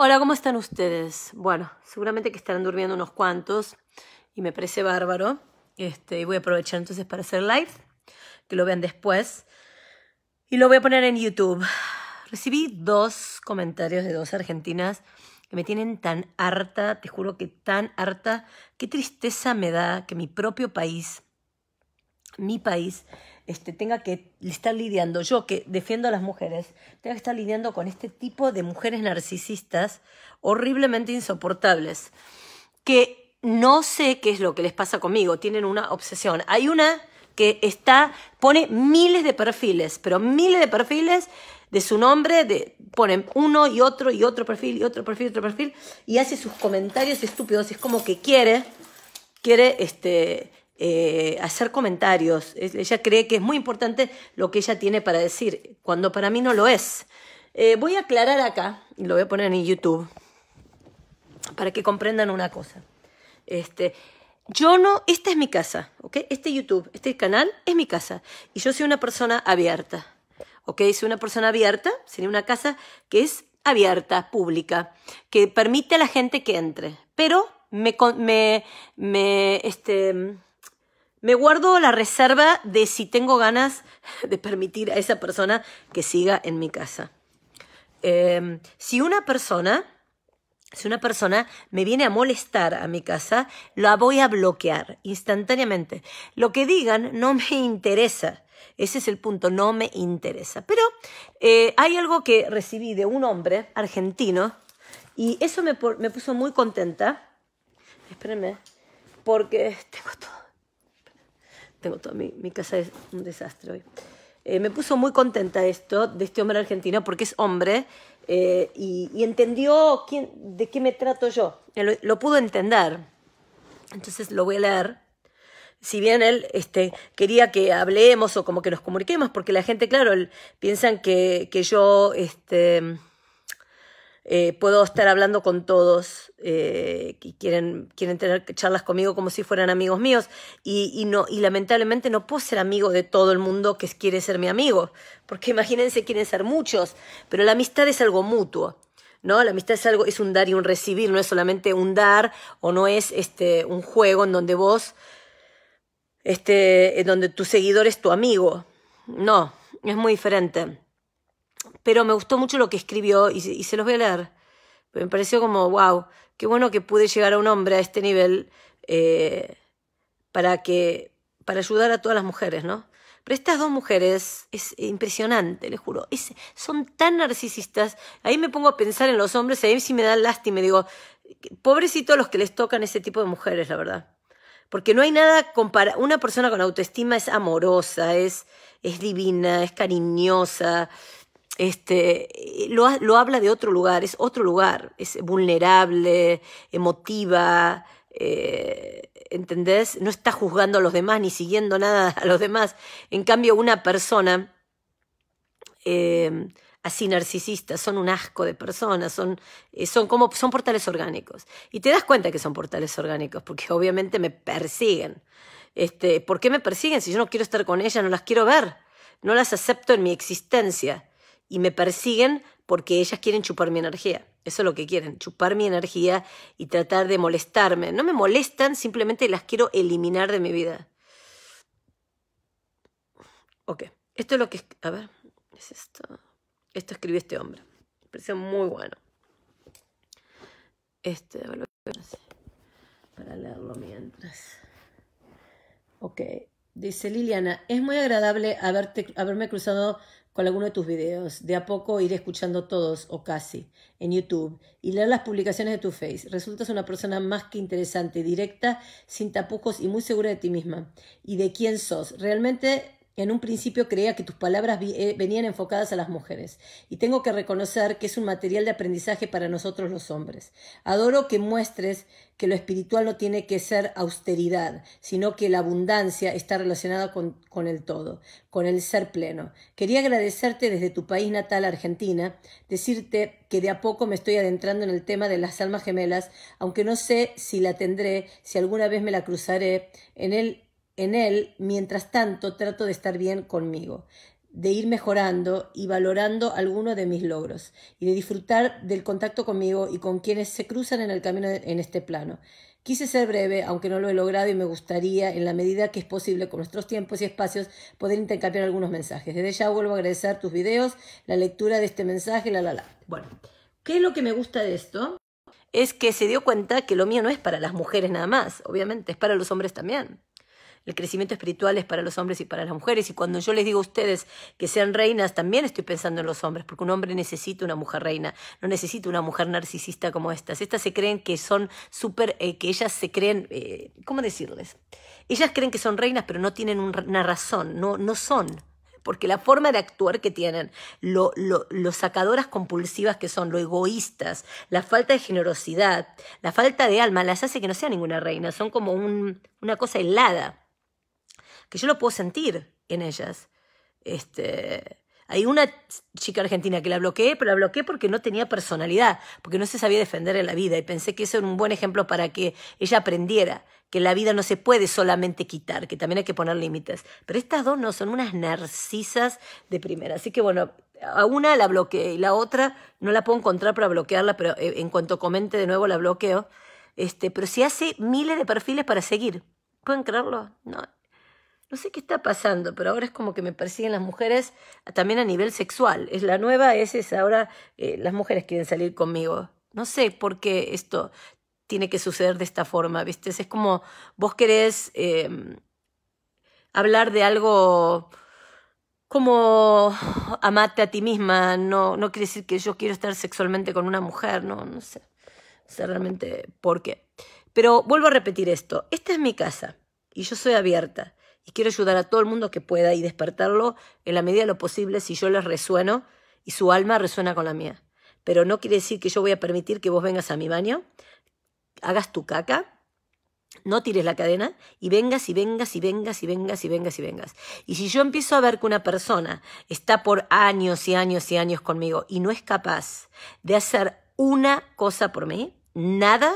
Hola, ¿cómo están ustedes? Bueno, seguramente que estarán durmiendo unos cuantos y me parece bárbaro. Este, voy a aprovechar entonces para hacer live, que lo vean después. Y lo voy a poner en YouTube. Recibí dos comentarios de dos argentinas que me tienen tan harta, te juro que tan harta. Qué tristeza me da que mi propio país mi país este, tenga que estar lidiando, yo que defiendo a las mujeres, tenga que estar lidiando con este tipo de mujeres narcisistas horriblemente insoportables, que no sé qué es lo que les pasa conmigo, tienen una obsesión. Hay una que está, pone miles de perfiles, pero miles de perfiles de su nombre, ponen uno y otro y otro perfil y otro perfil y otro perfil, y hace sus comentarios estúpidos, es como que quiere, quiere este, eh, hacer comentarios. Ella cree que es muy importante lo que ella tiene para decir, cuando para mí no lo es. Eh, voy a aclarar acá, y lo voy a poner en YouTube, para que comprendan una cosa. Este, yo no, esta es mi casa, ¿ok? Este YouTube, este canal es mi casa. Y yo soy una persona abierta, ¿ok? Soy una persona abierta, sería una casa que es abierta, pública, que permite a la gente que entre, pero me, me, me este, me guardo la reserva de si tengo ganas de permitir a esa persona que siga en mi casa. Em, si una persona, si una persona me viene a molestar a mi casa, la voy a bloquear instantáneamente. Lo que digan no me interesa. Ese es el punto, no me interesa. Pero eh, hay algo que recibí de un hombre argentino y eso me, me puso muy contenta. Espérenme, porque tengo todo. Tengo toda mi, casa es un desastre hoy. Eh, me puso muy contenta esto, de este hombre argentino, porque es hombre eh, y, entendió quién, de qué me trato yo. Lo, pudo entender. Entonces lo voy a leer. Si bien él este, quería que hablemos o como que nos comuniquemos, porque la gente, claro, piensan que, que yo este, eh, puedo estar hablando con todos eh, que quieren, quieren tener charlas conmigo como si fueran amigos míos y, y, no, y lamentablemente no puedo ser amigo de todo el mundo que quiere ser mi amigo, porque imagínense quieren ser muchos, pero la amistad es algo mutuo. ¿No? La amistad es algo, es un dar y un recibir, no es solamente un dar o no es este, un juego en donde vos, este, en donde tu seguidor es tu amigo. No, es muy diferente pero me gustó mucho lo que escribió y, se los voy a leer. Me pareció como, wow, qué bueno que pude llegar a un hombre a este nivel eh, para, que, para ayudar a todas las mujeres, ¿no? Pero estas dos mujeres es impresionante, les juro. son tan narcisistas. Ahí me pongo a pensar en los hombres, ahí sí me dan lástima digo, pobrecitos los que les tocan ese tipo de mujeres, la verdad. Porque no hay nada compara Una persona con autoestima es amorosa, es, es divina, es cariñosa, este, lo, habla de otro lugar, es otro lugar, es vulnerable, emotiva, eh, ¿entendés? No está juzgando a los demás ni siguiendo nada a los demás. En cambio, una persona eh, así narcisista son un asco de personas, eh, son, como son portales orgánicos. Y te das cuenta que son portales orgánicos, porque obviamente me persiguen. Este, ¿Por qué me persiguen? Si yo no quiero estar con ellas, no las quiero ver, no las acepto en mi existencia y me persiguen porque ellas quieren chupar mi energía. Eso es lo que quieren, chupar mi energía y tratar de molestarme. No me molestan, simplemente las quiero eliminar de mi vida. Ok, esto es lo que... A ver, es esto. Esto escribió este hombre. Me parece muy bueno. Este, para leerlo mientras. Ok, dice Liliana, es muy agradable haberte, haberme cruzado con alguno de tus videos. De a poco iré escuchando todos o casi en YouTube y leer las publicaciones de tu Face. Resultas una persona más que interesante, directa, sin tapujos y muy segura de ti misma y de quién sos. Realmente en un principio creía que tus palabras eh, venían enfocadas a las mujeres, y tengo que reconocer que es un material de aprendizaje para nosotros los hombres. Adoro que muestres que lo espiritual no tiene que ser austeridad, sino que la abundancia está relacionada con, el todo, con el ser pleno. Quería agradecerte desde tu país natal, Argentina, decirte que de a poco me estoy adentrando en el tema de las almas gemelas, aunque no sé si la tendré, si alguna vez me la cruzaré, en el en él, mientras tanto trato de estar bien conmigo, de ir mejorando y valorando algunos de mis logros y de disfrutar del contacto conmigo y con quienes se cruzan en el camino en este plano. Quise ser breve, aunque no lo he logrado y me gustaría, en la medida que es posible con nuestros tiempos y espacios, poder intercambiar algunos mensajes. Desde ya vuelvo a agradecer tus videos, la lectura de este mensaje, la, la, la. Bueno, ¿qué es lo que me gusta de esto? Es que se dio cuenta que lo mío no es para las mujeres nada más, obviamente, es para los hombres también. El crecimiento espiritual es para los hombres y para las mujeres. Y cuando yo les digo a ustedes que sean reinas, también estoy pensando en los hombres, porque un hombre necesita una mujer reina, no necesita una mujer narcisista como estas. Estas se creen que son súper, eh, que ellas se creen, eh, ¿cómo decirles? Ellas creen que son reinas, pero no tienen una razón, no, no son porque la forma de actuar que tienen, lo, sacadoras compulsivas que son, lo egoístas, la falta de generosidad, la falta de alma, las hace que no sean ninguna reina, son como una cosa helada que yo lo puedo sentir en ellas. Este, hay una chica argentina que la bloqueé, pero la bloqueé porque no tenía personalidad, porque no se sabía defender en la vida y pensé que eso era un buen ejemplo para que ella aprendiera que la vida no se puede solamente quitar, que también hay que poner límites. Pero estas dos no, son unas narcisas de primera. Así que bueno, a una la bloqueé y la otra no la puedo encontrar para bloquearla, pero eh, en cuanto comente de nuevo la bloqueo. Este, pero si hace miles de perfiles para seguir. ¿Pueden creerlo? No, no sé qué está pasando, pero ahora es como que me persiguen las mujeres ah, también a nivel sexual. Es la nueva, es, esa ahora eh, las mujeres quieren salir conmigo. No sé por qué esto tiene que suceder de esta forma, ¿viste? Es como vos querés em, hablar de algo como amarte a ti misma, no, no quiere decir que yo quiero estar sexualmente con una mujer, no, no sé, no sé realmente por qué. Pero vuelvo a repetir esto, esta es mi casa y yo soy abierta. Y quiero ayudar a todo el mundo que pueda y despertarlo en la medida de lo posible si yo les resueno y su alma resuena con la mía. Pero no quiere decir que yo voy a permitir que vos vengas a mi baño, hagas tu caca, no tires la cadena y vengas y vengas y vengas y vengas y vengas y vengas. Y si yo empiezo a ver que una persona está por años y años y años conmigo y no es capaz de hacer una cosa por mí, nada,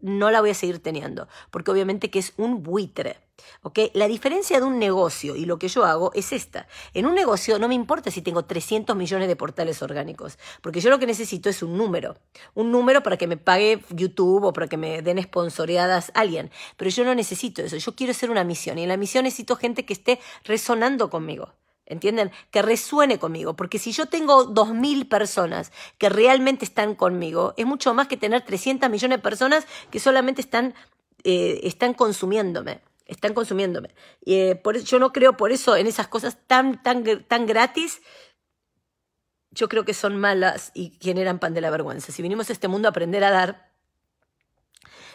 no la voy a seguir teniendo, porque obviamente que es un buitre. ¿Okay? La diferencia de un negocio y lo que yo hago es esta. En un negocio no me importa si tengo 300 millones de portales orgánicos, porque yo lo que necesito es un número. Un número para que me pague YouTube o para que me den sponsoreadas alguien. Pero yo no necesito eso. Yo quiero hacer una misión. Y en la misión necesito gente que esté resonando conmigo. ¿Entienden? Que resuene conmigo, porque si yo tengo 2.000 personas que realmente están conmigo, es mucho más que tener 300 millones de personas que solamente están eh, consumiéndome están consumiéndome. Y, eh, por, yo no creo por eso en esas cosas tan, tan, tan gratis. Yo creo que son malas y generan pan de la vergüenza. Si vinimos a este mundo a aprender a dar,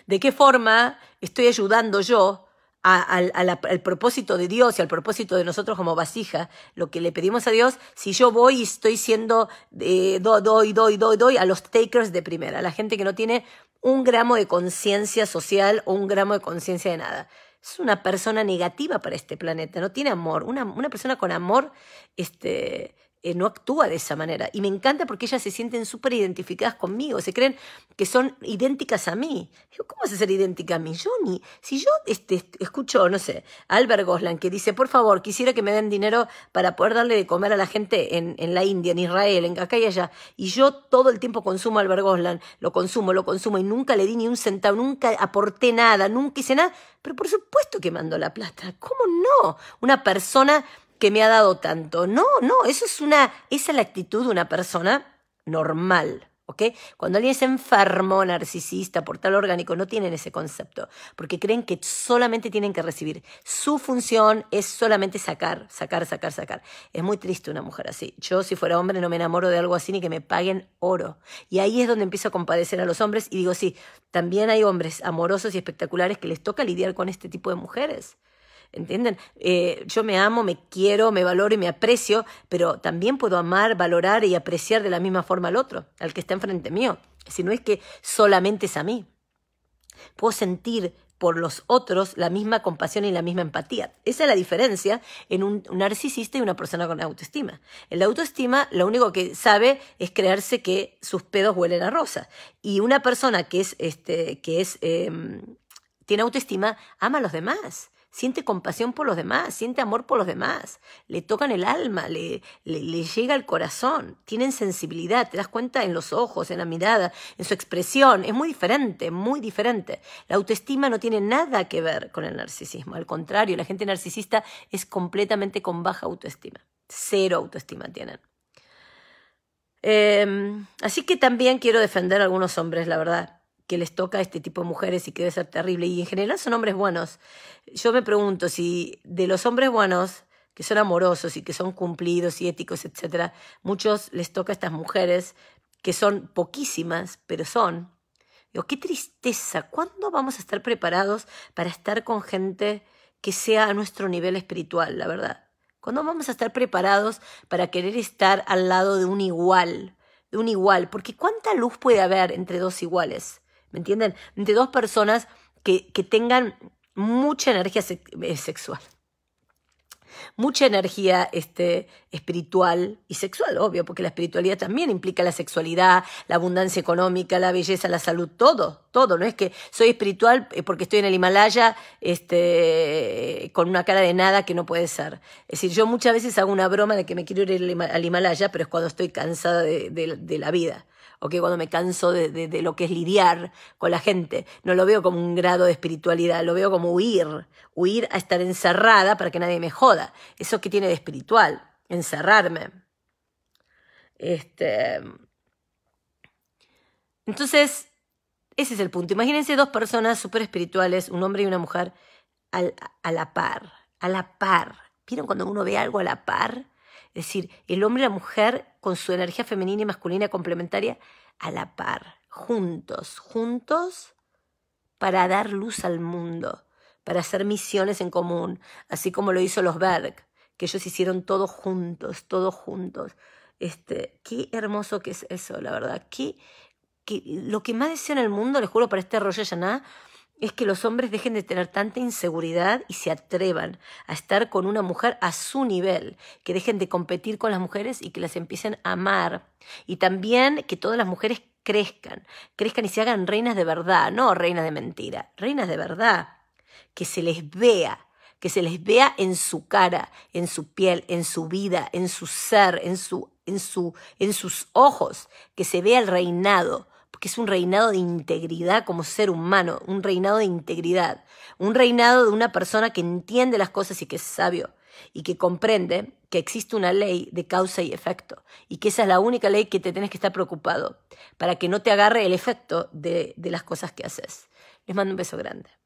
¿de qué forma estoy ayudando yo al propósito de Dios y al propósito de nosotros como vasija, lo que le pedimos a Dios, si yo voy y estoy siendo, eh, doy, doy, doy, doy, doy a los takers de primera, a la gente que no tiene un gramo de conciencia social o un gramo de conciencia de nada es una persona negativa para este planeta, no tiene amor. Una, una persona con amor este, eh, no actúa de esa manera. Y me encanta porque ellas se sienten súper identificadas conmigo, se creen que son idénticas a mí. Digo, ¿Cómo vas a ser idéntica a mí? Yo ni, si yo este, escucho, no sé, Albert Goslan que dice, por favor, quisiera que me den dinero para poder darle de comer a la gente en, la India, en Israel, en acá y allá. Y yo todo el tiempo consumo a Albert Goslan, lo consumo, lo consumo y nunca le di ni un centavo, nunca aporté nada, nunca hice nada. Pero por supuesto que mando la plata. ¿Cómo no? Una persona que me ha dado tanto. No, no, eso es una, esa es la actitud de una persona normal. ¿ok? Cuando alguien es enfermo, narcisista, portal orgánico, no tienen ese concepto, porque creen que solamente tienen que recibir. Su función es solamente sacar, sacar, sacar, sacar. Es muy triste una mujer así. Yo, si fuera hombre, no me enamoro de algo así ni que me paguen oro. Y ahí es donde empiezo a compadecer a los hombres y digo, sí, también hay hombres amorosos y espectaculares que les toca lidiar con este tipo de mujeres. ¿Entienden? Eh, yo me amo, me quiero, me valoro y me aprecio, pero también puedo amar, valorar y apreciar de la misma forma al otro, al que está enfrente mío. Si no es que solamente es a mí. Puedo sentir por los otros la misma compasión y la misma empatía. Esa es la diferencia en un, narcisista y una persona con autoestima. El autoestima lo único que sabe es creerse que sus pedos huelen a rosa. Y una persona que es, este, que es, em, tiene autoestima ama a los demás siente compasión por los demás, siente amor por los demás, le tocan el alma, le, llega al corazón, tienen sensibilidad, te das cuenta en los ojos, en la mirada, en su expresión, es muy diferente, muy diferente. La autoestima no tiene nada que ver con el narcisismo, al contrario, la gente narcisista es completamente con baja autoestima, cero autoestima tienen. Em, así que también quiero defender a algunos hombres, la verdad que les toca a este tipo de mujeres y que debe ser terrible. Y en general son hombres buenos. Yo me pregunto si de los hombres buenos, que son amorosos y que son cumplidos y éticos, etc., muchos les toca a estas mujeres, que son poquísimas, pero son. Digo, qué tristeza, ¿cuándo vamos a estar preparados para estar con gente que sea a nuestro nivel espiritual, la verdad? ¿Cuándo vamos a estar preparados para querer estar al lado de un igual? De un igual, porque ¿cuánta luz puede haber entre dos iguales? ¿Me entienden? De dos personas que, tengan mucha energía eh, sexual. Mucha energía este, espiritual y sexual, obvio, porque la espiritualidad también implica la sexualidad, la abundancia económica, la belleza, la salud, todo todo, no es que soy espiritual eh, porque estoy en el Himalaya este, con una cara de nada que no puede ser. Es decir, yo muchas veces hago una broma de que me quiero ir al Himalaya, pero es cuando estoy cansada de, la vida o que cuando me canso de, de, lo que es lidiar con la gente. No lo veo como un grado de espiritualidad, lo veo como huir, huir a estar encerrada para que nadie me joda. Eso que tiene de espiritual, encerrarme. Este... Entonces, ese es el punto. Imagínense dos personas súper espirituales, un hombre y una mujer, a la par, a la par. ¿Vieron cuando uno ve algo a la par? Es decir, el hombre y la mujer con su energía femenina y masculina complementaria a la par, juntos, juntos para dar luz al mundo, para hacer misiones en común, así como lo hizo los Berg, que ellos hicieron todos juntos, todos juntos. Este, qué hermoso que es eso, la verdad. Qué lo que más deseo en el mundo, les juro, para este rollo nada es que los hombres dejen de tener tanta inseguridad y se atrevan a estar con una mujer a su nivel, que dejen de competir con las mujeres y que las empiecen a amar. Y también que todas las mujeres crezcan, crezcan y se hagan reinas de verdad, no reinas de mentira, reinas de verdad, que se les vea, que se les vea en su cara, en su piel, en su vida, en su ser, en, su, en, su, en sus ojos, que se vea el reinado, porque es un reinado de integridad como ser humano, un reinado de integridad, un reinado de una persona que entiende las cosas y que es sabio y que comprende que existe una ley de causa y efecto y que esa es la única ley que te tienes que estar preocupado para que no te agarre el efecto de, de las cosas que haces. Les mando un beso grande.